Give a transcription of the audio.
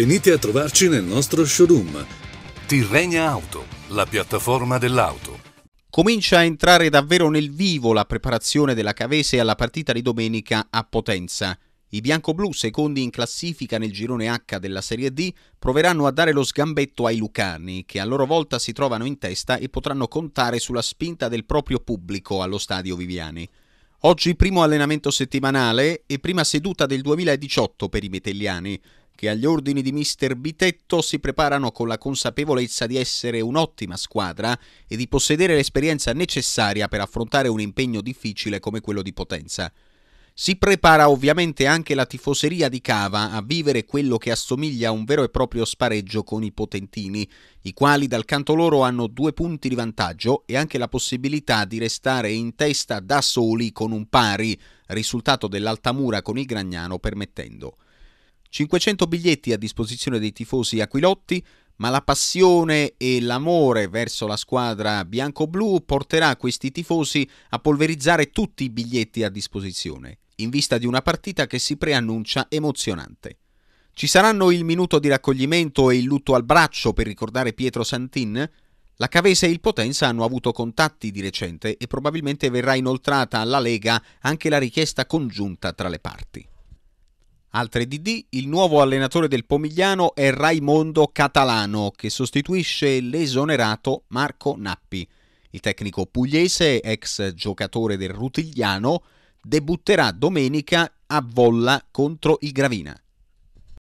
Venite a trovarci nel nostro showroom. Tirrenia Auto, la piattaforma dell'auto. Comincia a entrare davvero nel vivo la preparazione della Cavese alla partita di domenica a Potenza. I bianco-blu, secondi in classifica nel girone H della Serie D, proveranno a dare lo sgambetto ai Lucani, che a loro volta si trovano in testa e potranno contare sulla spinta del proprio pubblico allo stadio Viviani. Oggi primo allenamento settimanale e prima seduta del 2018 per i metelliani che agli ordini di mister Bitetto si preparano con la consapevolezza di essere un'ottima squadra e di possedere l'esperienza necessaria per affrontare un impegno difficile come quello di Potenza. Si prepara ovviamente anche la tifoseria di Cava a vivere quello che assomiglia a un vero e proprio spareggio con i potentini, i quali dal canto loro hanno due punti di vantaggio e anche la possibilità di restare in testa da soli con un pari, risultato dell'Altamura con il Gragnano permettendo. 500 biglietti a disposizione dei tifosi aquilotti, ma la passione e l'amore verso la squadra bianco-blu porterà questi tifosi a polverizzare tutti i biglietti a disposizione, in vista di una partita che si preannuncia emozionante. Ci saranno il minuto di raccoglimento e il lutto al braccio per ricordare Pietro Santin? La Cavese e il Potenza hanno avuto contatti di recente e probabilmente verrà inoltrata alla Lega anche la richiesta congiunta tra le parti. Altre DD, il nuovo allenatore del Pomigliano è Raimondo Catalano, che sostituisce l'esonerato Marco Nappi. Il tecnico pugliese, ex giocatore del Rutigliano, debutterà domenica a Volla contro il Gravina.